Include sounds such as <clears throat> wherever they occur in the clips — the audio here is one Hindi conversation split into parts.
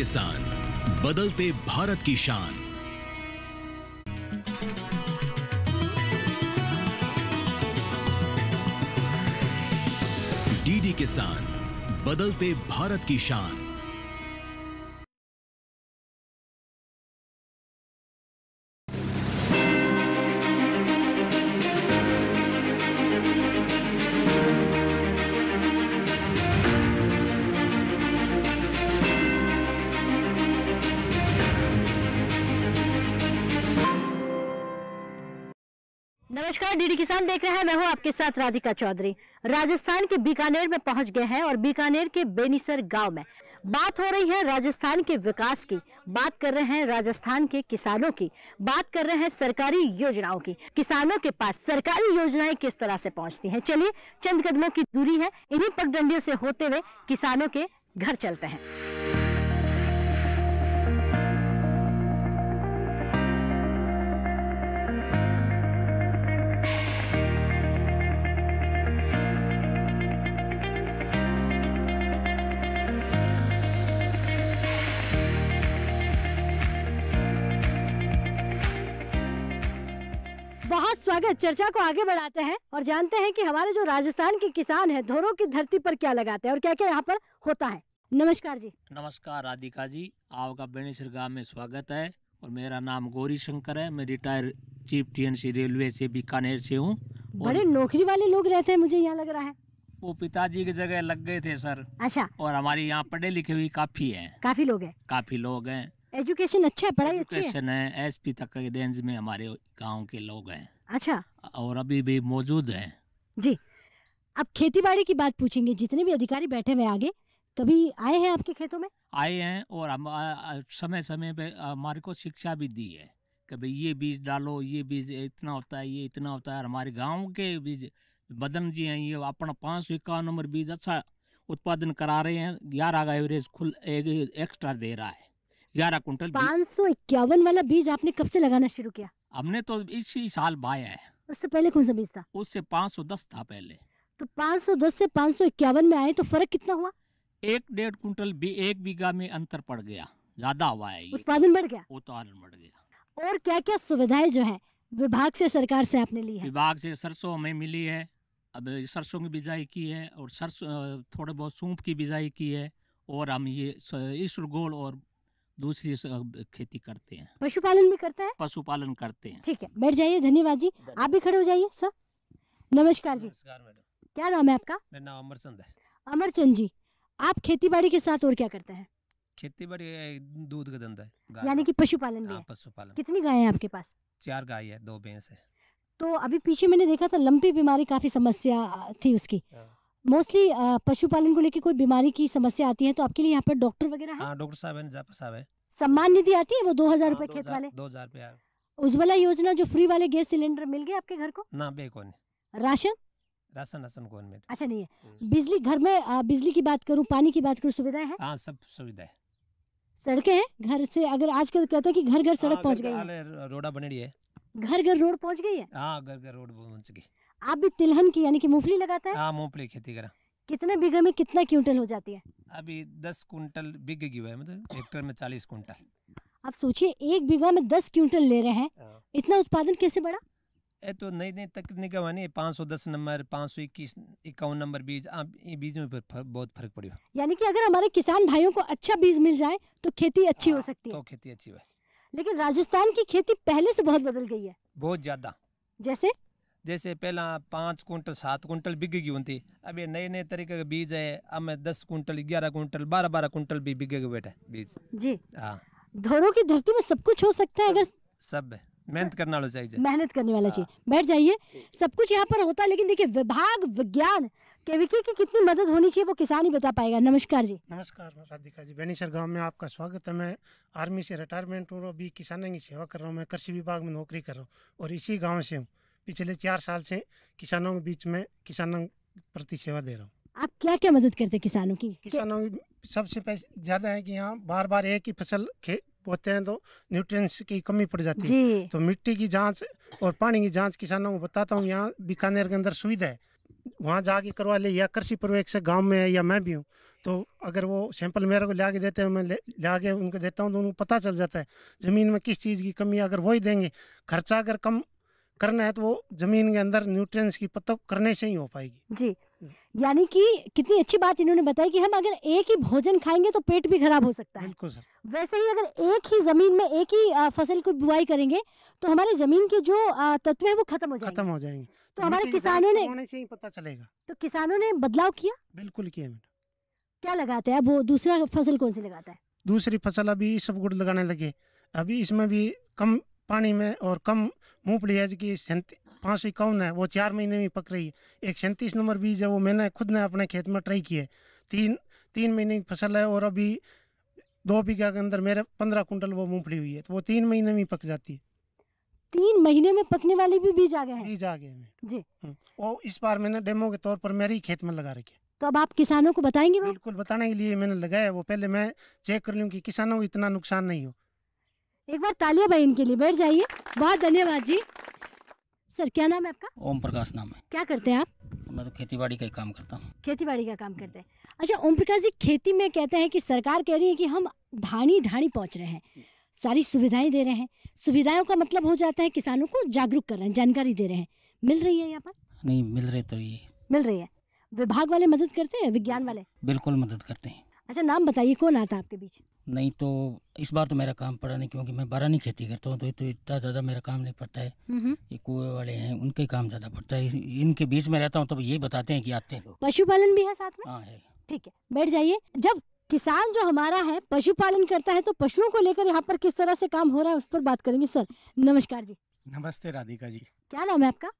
किसान बदलते भारत की शान डीडी किसान बदलते भारत की शान नमस्कार डीडी किसान देख रहे हैं मैं हूं आपके साथ राधिका चौधरी राजस्थान के बीकानेर में पहुंच गए हैं और बीकानेर के बेनीसर गांव में बात हो रही है राजस्थान के विकास की बात कर रहे हैं राजस्थान के किसानों की बात कर रहे हैं सरकारी योजनाओं की किसानों के पास सरकारी योजनाएं किस तरह से पहुँचती है चलिए चंद कदमों की दूरी है इन्हीं पगडंडियों से होते हुए किसानों के घर चलते हैं स्वागत चर्चा को आगे बढ़ाते हैं और जानते हैं कि हमारे जो राजस्थान के किसान हैं धोरों की धरती पर क्या लगाते हैं और क्या क्या यहाँ पर होता है नमस्कार जी नमस्कार राधिका जी आपका बेणेश्वर गांव में स्वागत है और मेरा नाम गौरी शंकर है मैं रिटायर चीफ टीएनसी रेलवे से बीकानेर से हूँ बड़े नौकरी वाले लोग रहते हैं मुझे यहाँ लग रहा है वो पिताजी की जगह लग गए थे सर अच्छा और हमारे यहाँ पढ़े लिखे हुए काफी है काफी लोग है काफी लोग हैं एजुकेशन अच्छा है पढ़ाई अच्छी है एजुकेशन है एसपी तक के रेंज में हमारे गांव के लोग हैं अच्छा और अभी भी मौजूद है जी अब खेती बाड़ी की बात पूछेंगे जितने भी अधिकारी बैठे हुए आगे कभी आए हैं आपके खेतों में आए हैं और हम समय समय पे हमारे को शिक्षा भी दी है कि भाई ये बीज डालो ये बीज इतना होता है ये इतना होता है हमारे गांव के बीज बदन जी हैं ये अपना पाँच सौ इक्यावन नंबर बीज अच्छा उत्पादन करा रहे हैं ग्यारह का एवरेज खुल एक, एक्स्ट्रा दे रहा है ग्यारह कुंटल पाँच सौ इक्यावन वाला बीज आपने कब से लगाना शुरू किया हमने तो इसी साल बाया है उससे पहले कौन सा बीज था उससे पाँच सौ दस था पहले तो पाँच सौ दस से पाँच सौ इक्यावन में आए तो फर्क कितना हुआ एक डेढ़ कुंटल भी एक बीघा में अंतर पड़ गया ज्यादा हुआ है उत्पादन बढ़ गया उत्पादन बढ़ गया और क्या क्या सुविधाएं जो है विभाग से सरकार से आपने ली है विभाग से सरसों हमें मिली है अब सरसों की बिजाई की है और सरसों थोड़े बहुत सूंप की बिजाई की है और हम ये गोल और दूसरी खेती करते हैं पशुपालन भी करता है पशुपालन करते हैं ठीक है बैठ जाइए धन्यवाद जी आप भी खड़े हो जाइए सर नमस्कार जी नमस्कार मैडम क्या नाम है आपका मेरा नाम अमरचंद है अमरचंद जी आप खेती बाड़ी के साथ और क्या करते हैं खेती बाड़ी दूध का धंधा है यानी कि पशुपालन भी हाँ, पशुपालन कितनी गाय है आपके पास चार गाय है दो भैंस है तो अभी पीछे मैंने देखा था लंपी बीमारी काफी समस्या थी उसकी हाँ। मोस्टली uh, पशुपालन को लेकर कोई बीमारी की समस्या आती है तो आपके लिए यहाँ पर डॉक्टर वगैरह हाँ, डॉक्टर साहब है साहब है सम्मान निधि आती है वो दो हजार हाँ, रूपए खेत वाले दो हजार उज्ज्वला योजना जो फ्री वाले गैस सिलेंडर मिल गए आपके घर को ना बे कौन राशन राशन राशन कौन में अच्छा नहीं है हम्म। बिजली घर में बिजली की बात करूँ पानी की बात करूँ सुविधा है हाँ सब सुविधा है सड़कें हैं घर से अगर आज कल कहते हैं कि घर घर सड़क हाँ, पहुंच गई है रोडा रही है घर घर रोड पहुंच गई है हाँ घर घर रोड पहुंच गई आप भी तिलहन की यानी कि मूंगफली लगाते हैं हाँ मूंगफली खेती करा कितने बीघे में कितना क्विंटल हो जाती है अभी दस क्विंटल बिग गई है मतलब हेक्टर में चालीस क्विंटल आप सोचिए एक बीघा में दस क्विंटल ले रहे हैं हाँ। इतना उत्पादन कैसे बढ़ा ये तो नई नई तकनीक पाँच सौ दस नंबर पाँच सौ इक्कीस इक्यावन नंबर बीज आप बीजों पर फर, बहुत फर्क पड़ी यानी कि अगर हमारे किसान भाइयों को अच्छा बीज मिल जाए तो खेती अच्छी आ, हो हाँ, सकती है तो खेती अच्छी हो लेकिन राजस्थान की खेती पहले से बहुत बदल गई है बहुत ज्यादा जैसे जैसे पहला पाँच कुंटल सात कुंटल बिकेगी होती अब ये नए नए तरीके के बीज है अब मैं दस कुंटल ग्यारह कुंटल बारह बारह कुंटल भी बिकेगे बैठे बीज जी हाँ धोरो की धरती में सब कुछ हो सकता है अगर सब है मेहनत करने वाला चाहिए मेहनत करने वाला हाँ। चाहिए बैठ जाइए सब कुछ यहाँ पर होता है लेकिन देखिए विभाग विज्ञान केवीके की कितनी मदद होनी चाहिए वो किसान ही बता पाएगा नमस्कार जी नमस्कार राधिका जी बेनीसर गांव में आपका स्वागत है मैं आर्मी से रिटायरमेंट हूँ अभी किसानों की सेवा कर रहा हूँ मैं कृषि विभाग में नौकरी कर रहा हूँ और इसी गाँव से हूँ पिछले चार साल से किसानों के बीच में किसानों प्रति सेवा दे रहा हूँ आप क्या क्या मदद करते हैं किसानों की किसानों की सबसे ज़्यादा है कि यहाँ बार बार एक ही फसल खे बोते हैं तो न्यूट्रिएंट्स की कमी पड़ जाती है तो मिट्टी की जांच और पानी की जांच किसानों को बताता हूँ यहाँ बीकानेर के अंदर सुविधा है वहाँ जाके करवा ले या कृषि पर्यवेक्षक गांव में है या मैं भी हूँ तो अगर वो सैंपल मेरे को ला के देते हैं मैं लिया के उनको देता हूँ तो उनको पता चल जाता है ज़मीन में किस चीज़ की कमी अगर वही देंगे खर्चा अगर कम करना है तो वो जमीन के अंदर न्यूट्रिएंट्स की पत्तों करने से ही हो पाएगी जी हम्म। यानी कि कितनी अच्छी बात इन्होंने बताई कि हम अगर एक ही भोजन खाएंगे तो पेट भी खराब हो सकता है बिल्कुल सर वैसे ही अगर एक ही जमीन में एक ही फसल की बुआई करेंगे तो हमारे जमीन के जो तत्व है वो खत्म हो जाएंगे खत्म हो जाएंगे तो, तो हमारे तो किसानों ने से ही पता चलेगा तो किसानों ने बदलाव किया बिल्कुल किया मैडम क्या लगाते हैं वो दूसरा फसल कौन सी लगाता है दूसरी फसल अभी सब गुड़ लगाने लगे अभी इसमें भी कम पानी में और कम मूंगफली की पाँच सौ इक्यावन है वो चार महीने में पक रही है एक सैंतीस नंबर बीज है वो मैंने खुद ने अपने खेत में ट्राई किए तीन तीन महीने की फसल है और अभी दो बीघा के अंदर मेरे पंद्रह कुंटल वो मूंगफली हुई है तो वो तीन महीने में पक जाती है तीन महीने में पकने वाली भी बीज आ गए हैं बीज आ गए हैं जी हम्म, वो इस बार मैंने डेमो के तौर पर मेरे ही खेत में लगा रखे तो अब आप किसानों को बताएंगे बिल्कुल बताने के लिए मैंने लगाया वो पहले मैं चेक कर लूँ कि किसानों को इतना नुकसान नहीं हो एक बार तालियां भाई इनके लिए बैठ जाइए बहुत धन्यवाद जी सर क्या नाम है आपका ओम प्रकाश नाम है क्या करते हैं आप मैं तो खेती बाड़ी का ही काम करता हूँ खेती बाड़ी का काम करते हैं अच्छा ओम प्रकाश जी खेती में कहते हैं कि सरकार कह रही है कि हम ढाणी ढाणी पहुँच रहे हैं सारी सुविधाएं दे रहे हैं सुविधाओं का मतलब हो जाता है किसानों को जागरूक कर रहे हैं जानकारी दे रहे हैं मिल रही है यहाँ पर नहीं मिल रही तो ये मिल रही है विभाग वाले मदद करते हैं विज्ञान वाले बिल्कुल मदद करते हैं अच्छा नाम बताइए कौन आता आपके बीच नहीं तो इस बार तो मेरा काम पड़ा नहीं क्योंकि मैं बारानी खेती करता हूँ तो, तो इतना ज़्यादा मेरा काम नहीं पड़ता है हम्म, हम्म। ये कुएं वाले हैं उनके काम ज़्यादा पड़ता है इनके बीच में रहता हूँ तो ये बताते हैं कि आते हैं पशुपालन भी है साथ में हाँ है ठीक है बैठ जाइए जब किसान जो हमारा है पशुपालन करता है तो पशुओं को लेकर यहाँ पर किस तरह से काम हो रहा है उस पर बात करेंगे सर नमस्कार जी नमस्ते राधिका जी क्या नाम है आपका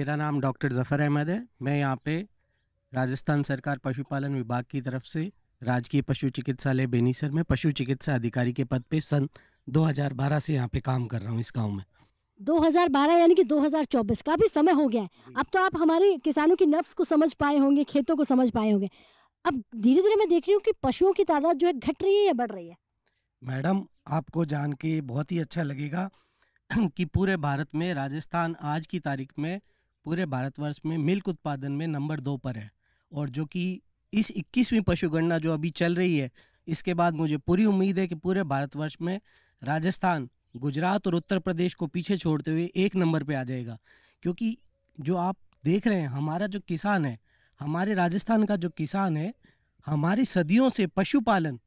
मेरा नाम डॉक्टर जफर अहमद है मैं यहाँ पे राजस्थान सरकार पशुपालन विभाग की तरफ से राजकीय पशु चिकित्सालय बेनीसर में पशु चिकित्सा अधिकारी के पद पे सन 2012 से यहाँ पे काम कर रहा हूँ इस गाँव में 2012 यानी कि 2024 काफ़ी समय हो गया है अब तो आप हमारे किसानों की नफ्स को समझ पाए होंगे खेतों को समझ पाए होंगे अब धीरे धीरे मैं देख रही हूँ कि पशुओं की तादाद जो है घट रही है या बढ़ रही है मैडम आपको जान के बहुत ही अच्छा लगेगा कि पूरे भारत में राजस्थान आज की तारीख में पूरे भारतवर्ष में मिल्क उत्पादन में नंबर दो पर है और जो कि इस इक्कीसवीं पशुगणना जो अभी चल रही है इसके बाद मुझे पूरी उम्मीद है कि पूरे भारतवर्ष में राजस्थान गुजरात और उत्तर प्रदेश को पीछे छोड़ते हुए एक नंबर पे आ जाएगा क्योंकि जो आप देख रहे हैं हमारा जो किसान है हमारे राजस्थान का जो किसान है हमारी सदियों से पशुपालन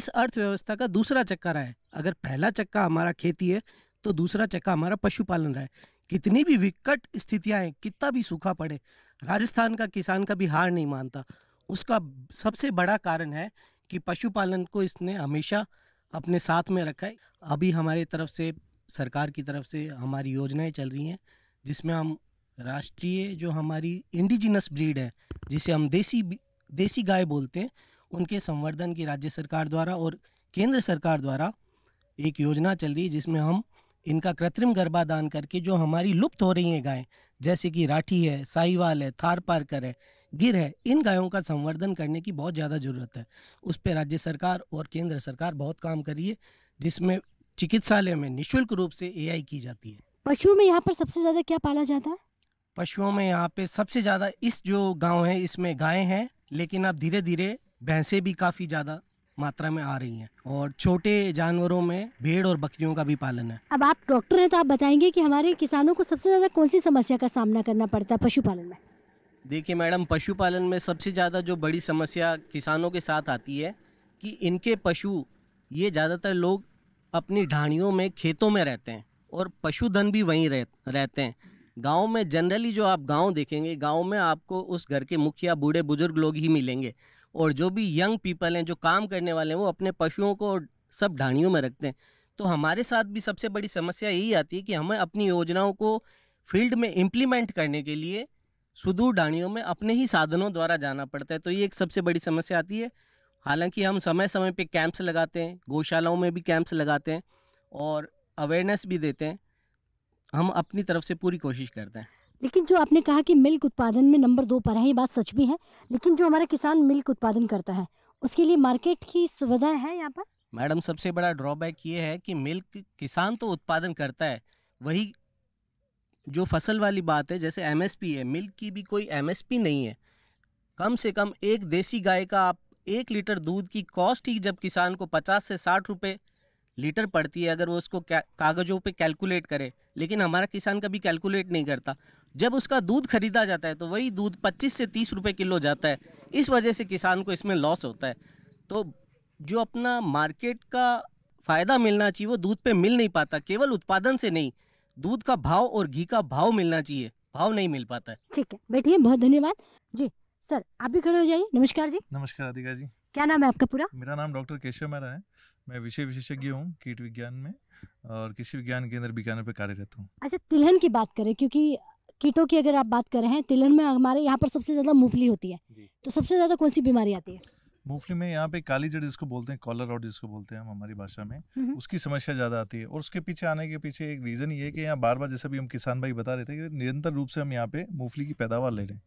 इस अर्थव्यवस्था का दूसरा चक्का रहा है अगर पहला चक्का हमारा खेती है तो दूसरा चक्का हमारा पशुपालन रहा है कितनी भी विकट स्थितियाँ हैं कितना भी सूखा पड़े राजस्थान का किसान कभी हार नहीं मानता उसका सबसे बड़ा कारण है कि पशुपालन को इसने हमेशा अपने साथ में रखा है अभी हमारे तरफ से सरकार की तरफ से हमारी योजनाएं चल रही हैं जिसमें हम राष्ट्रीय जो हमारी इंडिजिनस ब्रीड है जिसे हम देसी देसी गाय बोलते हैं उनके संवर्धन की राज्य सरकार द्वारा और केंद्र सरकार द्वारा एक योजना चल रही है जिसमें हम इनका कृत्रिम गर्भाधान करके जो हमारी लुप्त हो रही हैं गायें जैसे कि राठी है साहिवाल है थार पारकर है गिर है इन गायों का संवर्धन करने की बहुत ज़्यादा ज़रूरत है उस पर राज्य सरकार और केंद्र सरकार बहुत काम करी है जिसमें चिकित्सालय में निःशुल्क रूप से ए की जाती है पशुओं में यहाँ पर सबसे ज़्यादा क्या पाला जाता है पशुओं में यहाँ पे सबसे ज़्यादा इस जो गांव है इसमें गायें हैं लेकिन अब धीरे धीरे भैंसे भी काफ़ी ज़्यादा मात्रा में आ रही हैं और छोटे जानवरों में भेड़ और बकरियों का भी पालन है अब आप डॉक्टर हैं तो आप बताएंगे कि हमारे किसानों को सबसे ज़्यादा कौन सी समस्या का सामना करना पड़ता है पशुपालन में देखिए मैडम पशुपालन में सबसे ज़्यादा जो बड़ी समस्या किसानों के साथ आती है कि इनके पशु ये ज़्यादातर लोग अपनी ढाणियों में खेतों में रहते हैं और पशुधन भी वहीं रह, रहते हैं गांव में जनरली जो आप गांव देखेंगे गांव में आपको उस घर के मुखिया बूढ़े बुजुर्ग लोग ही मिलेंगे और जो भी यंग पीपल हैं जो काम करने वाले हैं वो अपने पशुओं को सब ढाणियों में रखते हैं तो हमारे साथ भी सबसे बड़ी समस्या यही आती है कि हमें अपनी योजनाओं को फील्ड में इम्प्लीमेंट करने के लिए सुदूर ढाणियों में अपने ही साधनों द्वारा जाना पड़ता है तो ये एक सबसे बड़ी समस्या आती है हालांकि हम समय समय पे कैंप्स लगाते हैं गौशालाओं में भी कैंप्स लगाते हैं और अवेयरनेस भी देते हैं हम अपनी तरफ से पूरी कोशिश करते हैं लेकिन जो आपने कहा कि मिल्क उत्पादन में नंबर दो पर है ये बात सच भी है लेकिन जो हमारा किसान मिल्क उत्पादन करता है उसके लिए मार्केट की सुविधा है यहाँ पर मैडम सबसे बड़ा ड्रॉबैक ये है कि मिल्क किसान तो उत्पादन करता है वही जो फसल वाली बात है जैसे एम है मिल्क की भी कोई एम नहीं है कम से कम एक देसी गाय का आप एक लीटर दूध की कॉस्ट ही जब किसान को पचास से साठ रुपये लीटर पड़ती है अगर वो उसको कागज़ों पे कैलकुलेट करे लेकिन हमारा किसान कभी कैलकुलेट नहीं करता जब उसका दूध खरीदा जाता है तो वही दूध 25 से 30 रुपए किलो जाता है इस वजह से किसान को इसमें लॉस होता है तो जो अपना मार्केट का फ़ायदा मिलना चाहिए वो दूध पे मिल नहीं पाता केवल उत्पादन से नहीं दूध का भाव और घी का भाव मिलना चाहिए भाव नहीं मिल पाता है ठीक है बैठिए बहुत धन्यवाद जी सर आप भी खड़े हो जाइए नमस्कार जी नमस्कार अधिका जी क्या नाम है आपका पूरा मेरा नाम डॉक्टर केशव मेहरा है मैं विषय विशेषज्ञ हूँ कीट विज्ञान में और कृषि विज्ञान केंद्र बीकानेर पर कार्यरत हूँ अच्छा तिलहन की बात करें क्योंकि कीटों की अगर आप बात कर रहे हैं तिलहन में हमारे यहाँ पर सबसे ज़्यादा मूंगफली होती है तो सबसे ज़्यादा कौन सी बीमारी आती है मूंगफली में यहाँ पे काली जड़ जिसको बोलते हैं कॉलर रॉड जिसको बोलते हैं हम हमारी भाषा में हम्म। उसकी समस्या ज़्यादा आती है और उसके पीछे आने के पीछे एक रीज़न ये है कि यहाँ बार बार जैसे भी हम किसान भाई बता रहे थे कि निरंतर रूप से हम यहाँ पे मूंगफली की पैदावार ले रहे हैं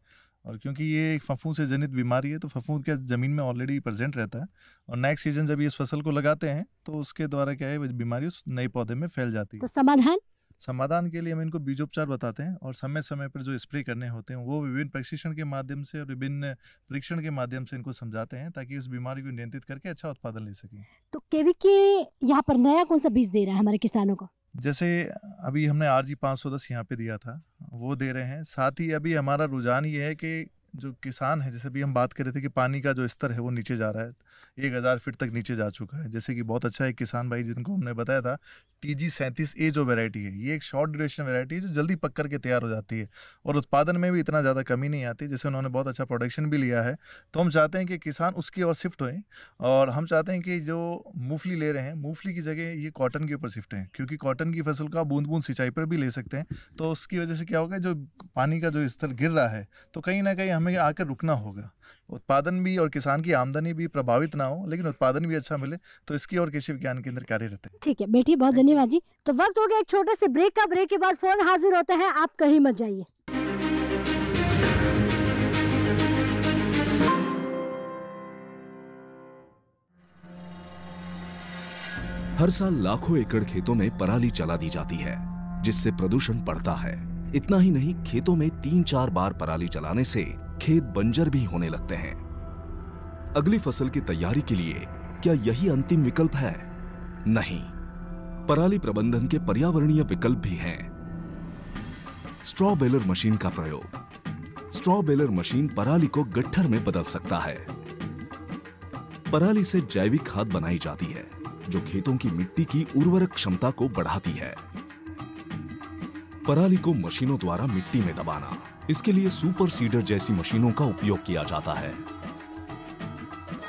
और क्योंकि ये एक फफूंद से जनित बीमारी है तो फफूंद क्या ज़मीन में ऑलरेडी प्रेजेंट रहता है और नेक्स्ट सीजन जब इस फसल को लगाते हैं तो उसके द्वारा क्या है बीमारी उस नए पौधे में फैल जाती है तो समाधान समाधान के लिए हम इनको बीजोपचार बताते हैं और समय समय पर जो स्प्रे करने होते हैं वो विभिन्न प्रशिक्षण के माध्यम से और विभिन्न परीक्षण के माध्यम से इनको समझाते हैं ताकि उस बीमारी को नियंत्रित करके अच्छा उत्पादन ले सके तो केवी के यहाँ पर नया कौन सा बीज दे रहा है हमारे किसानों को जैसे अभी हमने आर जी पाँच सौ दस यहाँ पे दिया था वो दे रहे हैं साथ ही अभी हमारा रुझान ये है कि जो किसान है जैसे अभी हम बात कर रहे थे कि पानी का जो स्तर है वो नीचे जा रहा है एक हज़ार फीट तक नीचे जा चुका है जैसे कि बहुत अच्छा है किसान भाई जिनको हमने बताया था टी जी सैंतीस ए जो वेराइटी है ये एक शॉर्ट ड्यूरेशन वेराइटी है जो जल्दी पक कर के तैयार हो जाती है और उत्पादन में भी इतना ज़्यादा कमी नहीं आती जैसे उन्होंने बहुत अच्छा प्रोडक्शन भी लिया है तो हम चाहते हैं कि किसान उसकी ओर शिफ्ट होएं और हम चाहते हैं कि जो मूंगफली ले रहे हैं मूंगफली की जगह ये कॉटन के ऊपर शिफ्ट हैं क्योंकि कॉटन की फसल का आप बूंद बूंद सिंचाई पर भी ले सकते हैं तो उसकी वजह से क्या होगा जो पानी का जो स्तर गिर रहा है तो कहीं ना कहीं हमें आकर रुकना होगा उत्पादन भी और किसान की आमदनी भी प्रभावित ना हो लेकिन उत्पादन भी अच्छा मिले तो इसकी और कृषि विज्ञान केंद्र कार्य रहते हैं ठीक है बेटी बहुत धन्यवाद जी तो वक्त हो गया एक छोटे से ब्रेक का ब्रेक के बाद फोन हाजिर होता है आप कहीं मत जाइए हर साल लाखों एकड़ खेतों में पराली चला दी जाती है जिससे प्रदूषण बढ़ता है इतना ही नहीं खेतों में तीन चार बार पराली चलाने से खेत बंजर भी होने लगते हैं अगली फसल की तैयारी के लिए क्या यही अंतिम विकल्प है नहीं पराली प्रबंधन के पर्यावरणीय विकल्प भी हैं स्ट्रॉ बेलर मशीन का प्रयोग स्ट्रॉ बेलर मशीन पराली को गट्ठर में बदल सकता है पराली से जैविक खाद बनाई जाती है जो खेतों की मिट्टी की उर्वरक क्षमता को बढ़ाती है पराली को मशीनों द्वारा मिट्टी में दबाना इसके लिए सुपर सीडर जैसी मशीनों का उपयोग किया जाता है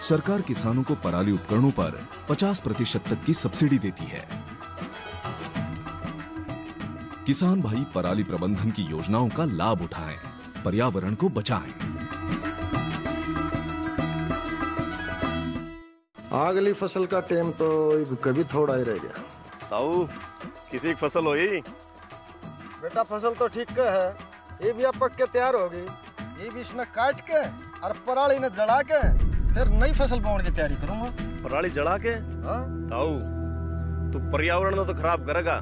सरकार किसानों को पराली उपकरणों पर 50 प्रतिशत तक की सब्सिडी देती है किसान भाई पराली प्रबंधन की योजनाओं का लाभ उठाएं, पर्यावरण को बचाएं। अगली फसल का टाइम तो कभी थोड़ा ही रह गया किसी फसल हो बेटा फसल तो ठीक का है ये भी पक के तैयार होगी ये भी इसने काट के और पराली ने जला के फिर नई फसल बोने की तैयारी करूंगा पराली जड़ा के हाँ। ताऊ तू पर्यावरण तो खराब करेगा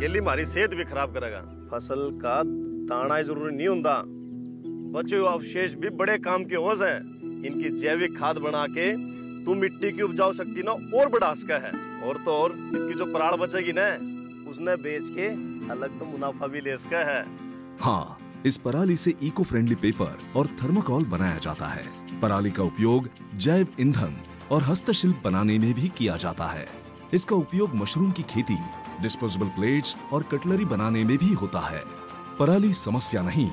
गेली मारी सेहत भी खराब करेगा फसल का ताना जरूरी नहीं होता बचे हुए अवशेष भी बड़े काम के होज है इनकी जैविक खाद बना के तू मिट्टी की उपजाऊ शक्ति ना और बढ़ा सका है और तो और इसकी जो पराड़ बचेगी ना उसने बेच के अलग तो मुनाफा भी ले इसका है हाँ इस पराली से इको फ्रेंडली पेपर और थर्माकोल बनाया जाता है पराली का उपयोग जैव ईंधन और हस्तशिल्प बनाने में भी किया जाता है इसका उपयोग मशरूम की खेती डिस्पोजेबल प्लेट्स और कटलरी बनाने में भी होता है पराली समस्या नहीं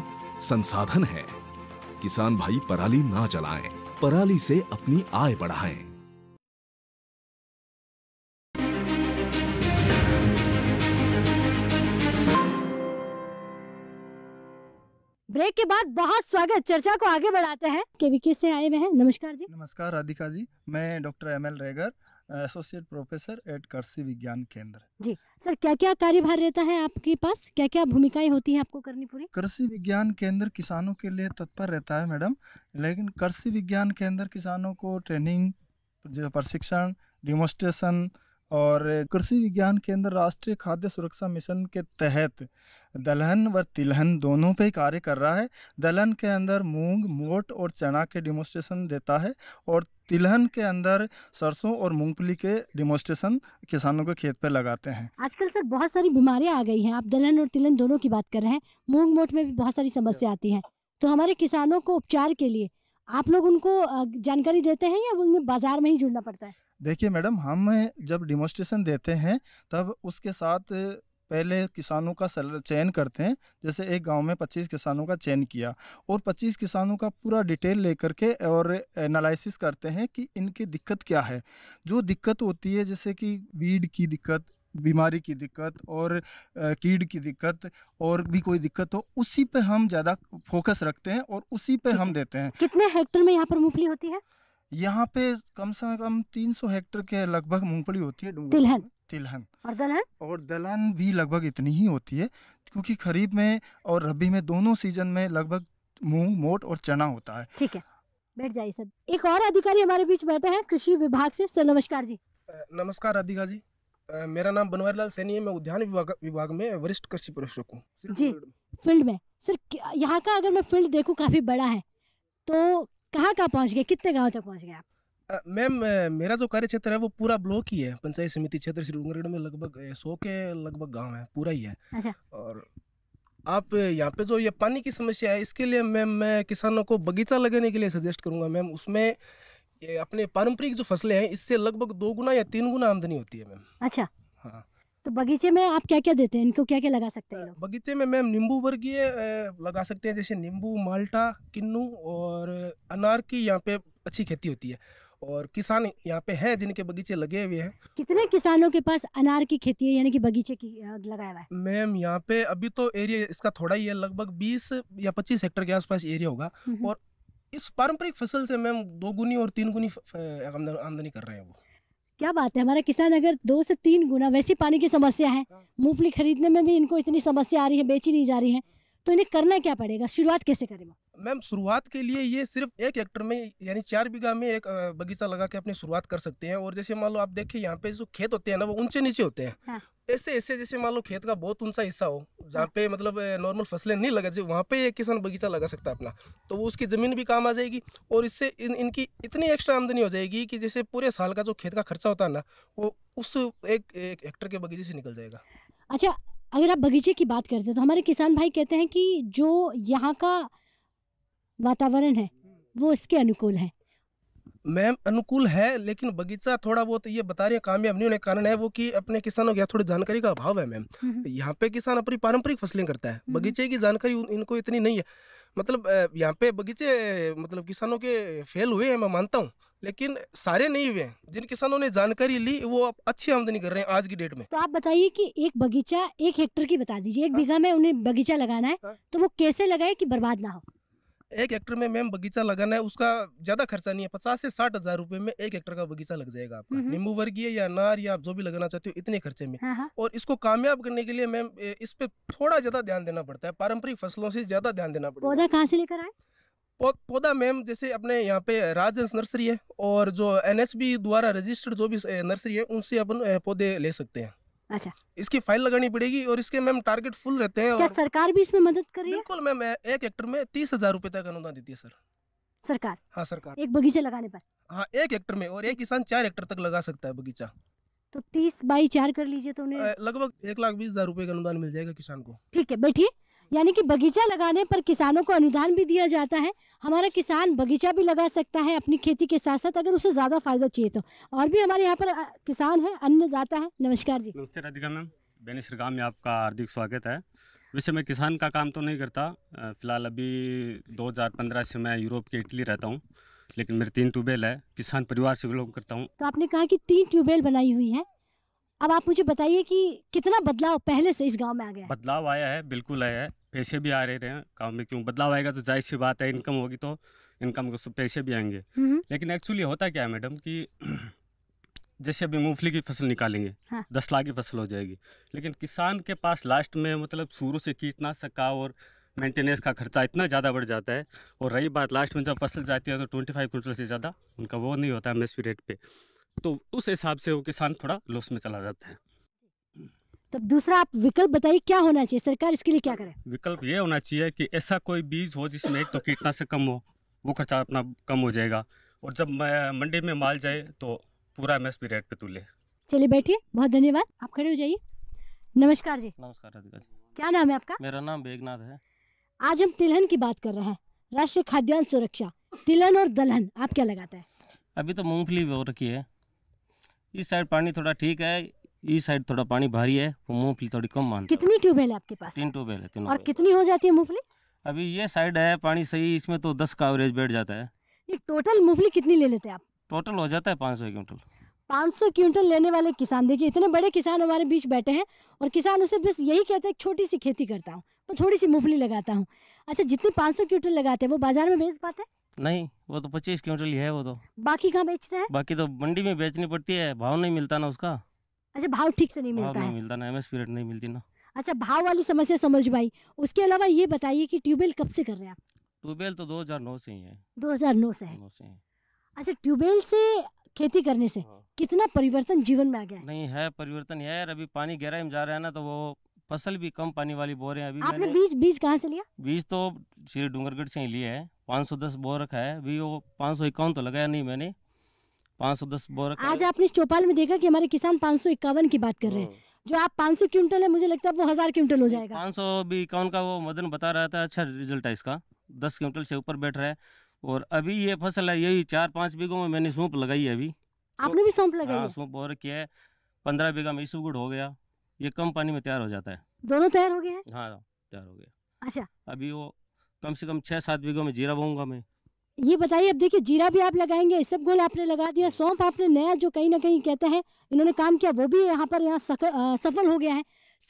संसाधन है किसान भाई पराली ना जलाएं, पराली से अपनी आय बढ़ाएं। ब्रेक के बाद बहुत स्वागत चर्चा को आगे बढ़ाते हैं केवीके से आए हुए हैं नमस्कार जी नमस्कार राधिका जी मैं doctor M L Regar associate professor at Krishi Vigyan केंद्र जी सर क्या क्या कार्यभार रहता है आपके पास क्या क्या भूमिकाएं होती है आपको करनी पूरी कृषि विज्ञान केंद्र किसानों के लिए तत्पर रहता है मैडम लेकिन कृषि विज्ञान केंद्र किसानों को ट्रेनिंग प्रशिक्षण डिमोस्ट्रेशन और कृषि विज्ञान केंद्र राष्ट्रीय खाद्य सुरक्षा मिशन के तहत दलहन व तिलहन दोनों पे कार्य कर रहा है दलहन के अंदर मूंग मोट और चना के डिमोस्ट्रेशन देता है और तिलहन के अंदर सरसों और मूंगफली के डिमोस्ट्रेशन किसानों के खेत पे लगाते हैं आजकल सर बहुत सारी बीमारियां आ गई हैं आप दलहन और तिलहन दोनों की बात कर रहे हैं मूंग मोट में भी बहुत सारी समस्या आती है तो हमारे किसानों को उपचार के लिए आप लोग उनको जानकारी देते हैं या उन्हें बाजार में ही जुड़ना पड़ता है देखिए मैडम हम जब डिमोस्ट्रेशन देते हैं तब उसके साथ पहले किसानों का चयन करते हैं जैसे एक गांव में 25 किसानों का चयन किया और 25 किसानों का पूरा डिटेल लेकर के और एनालिसिस करते हैं कि इनकी दिक्कत क्या है जो दिक्कत होती है जैसे कि वीड की दिक्कत बीमारी की दिक्कत और कीड की दिक्कत और भी कोई दिक्कत हो उसी पे हम ज़्यादा फोकस रखते हैं और उसी पे हम देते हैं कितने हेक्टर में यहाँ पर मूंगफली होती है यहाँ पे कम से कम 300 हेक्टर के लगभग मूंगफली होती है तिलहन तिलहन और दलहन और दलहन भी लगभग इतनी ही होती है क्योंकि खरीफ में और रबी में दोनों सीजन में लगभग मूंग मोट और चना होता है ठीक है बैठ जाइए सब एक और अधिकारी हमारे बीच बैठे हैं कृषि विभाग से सर नमस्कार जी नमस्कार राधिका जी मेरा नाम बनवारी लाल सैनी है मैं उद्यान विभाग विभाग में वरिष्ठ कृषि परीक्षक हूँ जी फील्ड में सर यहाँ का अगर मैं फील्ड देखूँ काफ़ी बड़ा है तो कहाँ कहाँ पहुँच गए कितने गाँव तक पहुँच गए आप मैम मेरा जो कार्य क्षेत्र है वो पूरा ब्लॉक ही है पंचायत समिति क्षेत्र श्री डूंगरेड़ में लगभग सौ के लगभग गांव है पूरा ही है अच्छा। और आप यहाँ पे जो ये पानी की समस्या है इसके लिए मैम मैं किसानों को बगीचा लगाने के लिए सजेस्ट करूंगा मैम उसमें ये अपने पारंपरिक जो फसलें हैं इससे लगभग दो गुना या तीन गुना आमदनी होती है मैम अच्छा हाँ तो बगीचे में आप क्या क्या देते हैं इनको क्या क्या लगा सकते हैं बगीचे में मैम नींबू वर्गीय लगा सकते हैं जैसे नींबू माल्टा किन्नू और अनार की यहाँ पे अच्छी खेती होती है और किसान यहाँ पे है जिनके बगीचे लगे हुए हैं कितने किसानों के पास अनार की खेती है यानी कि बगीचे की लगाया हुआ है मैम यहाँ पे अभी तो एरिया इसका थोड़ा ही है लगभग 20 या 25 हेक्टर के आसपास एरिया होगा हम्म, हम्म। और इस पारंपरिक फसल से मैम दो गुनी और तीन गुनी आमदनी कर रहे हैं वो क्या बात है हमारा किसान अगर दो से तीन गुना वैसी पानी की समस्या है हाँ। मूंगफली खरीदने में भी इनको इतनी समस्या आ रही है बेची नहीं जा रही है तो इन्हें करना क्या पड़ेगा शुरुआत कैसे करें मैम शुरुआत के लिए ये सिर्फ एक हेक्टर में यानी चार बीघा में एक बगीचा लगा के अपनी शुरुआत कर सकते हैं और जैसे मान लो आप देखिए यहाँ पे जो खेत होते हैं ना वो ऊंचे नीचे होते हैं हाँ। ऐसे ऐसे जैसे मान लो खेत का बहुत ऊंचा हिस्सा हो जहाँ पे मतलब नॉर्मल फसलें नहीं लगा जाए वहाँ पे एक किसान बगीचा लगा सकता है अपना तो वो उसकी ज़मीन भी काम आ जाएगी और इससे इन इनकी इतनी एक्स्ट्रा आमदनी हो जाएगी कि जैसे पूरे साल का जो खेत का खर्चा होता है ना वो उस एक एक हेक्टर के बगीचे से निकल जाएगा अच्छा अगर आप बगीचे की बात करते हैं तो हमारे किसान भाई कहते हैं कि जो यहाँ का वातावरण है वो इसके अनुकूल है मैम अनुकूल है लेकिन बगीचा थोड़ा बहुत ये बता रही है कामयाब नहीं होने का कारण है वो कि अपने किसानों के थोड़ी जानकारी का अभाव है मैम हम्म, हम्म। यहाँ पे किसान अपनी पारंपरिक फसलें करता है हम्म, बगीचे की जानकारी इनको इतनी नहीं है मतलब यहाँ पे बगीचे मतलब किसानों के फेल हुए हैं मैं मानता हूँ लेकिन सारे नहीं हुए हैं जिन किसानों ने जानकारी ली वो आप अच्छी आमदनी कर रहे हैं आज की डेट में तो आप बताइए कि एक बगीचा एक हेक्टर की बता दीजिए एक हाँ। बीघा में उन्हें बगीचा लगाना है हाँ। तो वो कैसे लगाए कि बर्बाद ना हो एक हेक्टर में मैम बगीचा लगाना है उसका ज्यादा खर्चा नहीं है पचास से साठ हजार रुपए में एक हेक्टर का बगीचा लग जाएगा आपका नींबू वर्गीय या नार या आप जो भी लगाना चाहते हो इतने खर्चे में हाँ, हाँ। और इसको कामयाब करने के लिए मैम इस पे थोड़ा ज्यादा ध्यान देना पड़ता है पारंपरिक फसलों से ज्यादा ध्यान देना पड़ता है पौधा कहाँ से लेकर आए पौधा मैम जैसे अपने यहाँ पे राजहंस नर्सरी है और जो एनएचबी द्वारा रजिस्टर्ड जो भी नर्सरी है उनसे अपन पौधे ले सकते हैं अच्छा इसकी फाइल लगानी पड़ेगी और इसके मैम टारगेट फुल रहते हैं क्या और... सरकार भी इसमें मदद कर रही है बिल्कुल मैम एक हेक्टर में तीस हजार रूपए तक अनुदान देती है सर सरकार हाँ सरकार एक बगीचा लगाने पर हाँ एक हेक्टर में और एक किसान चार हेक्टर तक लगा सकता है बगीचा तो तीस बाई चार कर लीजिए तो उन्हें लगभग एक लाख बीस हजार रूपए का अनुदान मिल जाएगा किसान को ठीक है बैठिए यानी कि बगीचा लगाने पर किसानों को अनुदान भी दिया जाता है हमारा किसान बगीचा भी लगा सकता है अपनी खेती के साथ साथ अगर उसे ज़्यादा फायदा चाहिए तो और भी हमारे यहाँ पर किसान है अन्नदाता है नमस्कार जी नमस्ते राधिका मैम बेनी सरगाम में आपका हार्दिक स्वागत है वैसे मैं किसान का काम तो नहीं करता फिलहाल अभी दो से मैं यूरोप के इटली रहता हूँ लेकिन मेरे तीन ट्यूबवेल है किसान परिवार से बिलोंग करता हूँ तो आपने कहा कि तीन ट्यूबवेल बनाई हुई है अब आप मुझे बताइए कि कितना बदलाव पहले से इस गांव में आ गया बदलाव आया है बिल्कुल आया है पैसे भी आ रहे हैं काम में क्यों बदलाव आएगा तो जाहिर सी बात है इनकम होगी तो इनकम को पैसे भी आएंगे हम्म, हम्म। लेकिन एक्चुअली होता क्या है मैडम कि <clears throat> जैसे अभी मूंगफली की फसल निकालेंगे हाँ। दस लाख की फसल हो जाएगी लेकिन किसान के पास लास्ट में मतलब शुरू से कीटनाशक का और मेंटेनेंस का खर्चा इतना ज़्यादा बढ़ जाता है और रही बात लास्ट में जब फसल जाती है तो ट्वेंटी फाइव क्विंटल से ज़्यादा उनका वो नहीं होता है एम रेट पर तो उस हिसाब से वो किसान थोड़ा लॉस में चला जाता है तब दूसरा आप विकल्प बताइए क्या होना चाहिए सरकार इसके लिए क्या करे विकल्प ये होना चाहिए कि ऐसा कोई बीज हो जिसमें एक तो कीटनाशक कम हो वो खर्चा अपना कम हो जाएगा और जब मंडी में माल जाए तो पूरा एम रेट पे तुले चलिए बैठिए बहुत धन्यवाद आप खड़े हो जाइए नमस्कार जी नमस्कार राधिका जी क्या नाम है आपका मेरा नाम बेगनाथ है आज हम तिलहन की बात कर रहे हैं राष्ट्रीय खाद्यान्न सुरक्षा तिलहन और दलहन आप क्या लगाता है अभी तो मूंगफली हो रखी है इस साइड पानी थोड़ा ठीक है इस साइड थोड़ा पानी भारी है वो मूंगफली थोड़ी कम मान कितनी ट्यूबवेल है आपके पास तीन ट्यूबवेल है तीनों और कितनी हो जाती है मूंगफली अभी ये साइड है पानी सही इसमें तो दस का एवरेज बैठ जाता है ये टोटल मूंगफली कितनी ले लेते हैं आप टोटल हो जाता है पाँच सौ क्विंटल पाँच सौ क्विंटल लेने वाले किसान देखिए इतने बड़े किसान हमारे बीच बैठे हैं और किसान उसे बस यही कहते हैं छोटी सी खेती करता हूँ पर तो थोड़ी सी मूंगफली लगाता हूँ अच्छा जितने पाँच सौ क्विंटल लगाते हैं वो बाजार में बेच पाते हैं नहीं वो तो पच्चीस क्विंटल ही है वो तो बाकी कहाँ बेचते हैं बाकी तो मंडी में बेचनी पड़ती है भाव नहीं मिलता ना उसका अच्छा भाव ठीक से नहीं मिलता नहीं है मिलता ना एमएस पीरियड नहीं मिलती ना अच्छा भाव वाली समस्या समझ भाई उसके अलावा ये बताइए कि ट्यूबवेल कब से कर रहे हैं आप ट्यूबवेल तो 2009 से ही है 2009 से है अच्छा ट्यूबवेल से खेती करने से हाँ। कितना परिवर्तन जीवन में आ गया नहीं है परिवर्तन है अभी पानी गहराई में जा रहा है ना तो वो फसल भी कम पानी वाली बो रहे हैं अभी आपने बीज बीज कहाँ से लिया बीज तो श्री डूंगरगढ़ से ही लिया है 510 बो रखा है अभी वो पाँच सौ इक्यावन तो लगाया नहीं मैंने पाँच सौ दस बोरा आज आपने चौपाल में देखा कि हमारे किसान पाँच सौ इक्यावन की बात कर रहे हैं हाँ। जो आप 500 क्विंटल है मुझे लगता है वो हजार क्विंटल हो जाएगा पाँच सौ भी इक्यावन का वो मदन बता रहा था अच्छा रिजल्ट है इसका दस क्विंटल से ऊपर बैठ रहा है और अभी ये फसल है यही चार पाँच बीघों में मैंने सौंप लगाई है अभी आपने भी सौंप लगाई हाँ, सूप और किया है पंद्रह बीघा में इसुगुड़ हो गया ये कम पानी में तैयार हो जाता है दोनों तैयार हो गया हाँ तैयार हो गया अच्छा अभी वो कम से कम छः सात बीघों में जीरा बोऊंगा मैं ये बताइए अब देखिए जीरा भी आप लगाएंगे सब गोल आपने लगा दिया सौंप आपने नया जो कहीं ना कहीं कहते हैं इन्होंने काम किया वो भी यहाँ पर यहाँ सफल हो गया है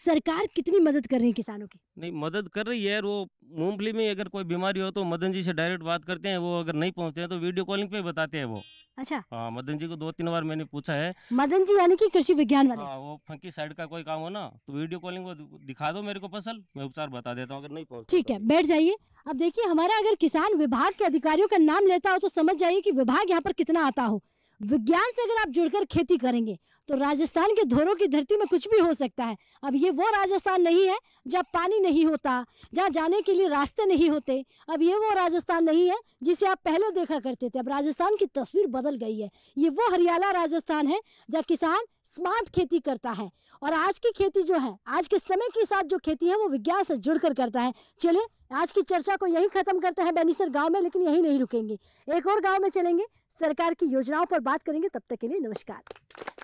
सरकार कितनी मदद कर रही है किसानों की नहीं मदद कर रही है वो मूंगफली में अगर कोई बीमारी हो तो मदन जी से डायरेक्ट बात करते हैं वो अगर नहीं पहुँचते हैं तो वीडियो कॉलिंग पे बताते हैं वो अच्छा हाँ मदन जी को दो तीन बार मैंने पूछा है मदन जी यानी कि कृषि विज्ञान वाले आ, हाँ, वो फंकी साइड का कोई काम हो ना तो वीडियो कॉलिंग वो दिखा दो मेरे को फसल मैं उपचार बता देता हूँ अगर नहीं पहुँच ठीक है तो। बैठ जाइए अब देखिए हमारा अगर किसान विभाग के अधिकारियों का नाम लेता हो तो समझ जाइए कि विभाग यहाँ पर कितना आता हो विज्ञान से अगर आप जुड़कर खेती करेंगे तो राजस्थान के धोरों की धरती में कुछ भी हो सकता है अब ये वो राजस्थान नहीं है जहाँ पानी नहीं होता जहाँ जाने के लिए रास्ते नहीं होते अब ये वो राजस्थान नहीं है जिसे आप पहले देखा करते थे अब राजस्थान की तस्वीर बदल गई है ये वो हरियाला राजस्थान है जहाँ किसान स्मार्ट खेती करता है और आज की खेती जो है आज के समय के साथ जो खेती है वो विज्ञान से जुड़कर करता है चलिए आज की चर्चा को यही खत्म करते हैं बैनीसर गांव में लेकिन यही नहीं रुकेंगे एक और गांव में चलेंगे सरकार की योजनाओं पर बात करेंगे तब तक के लिए नमस्कार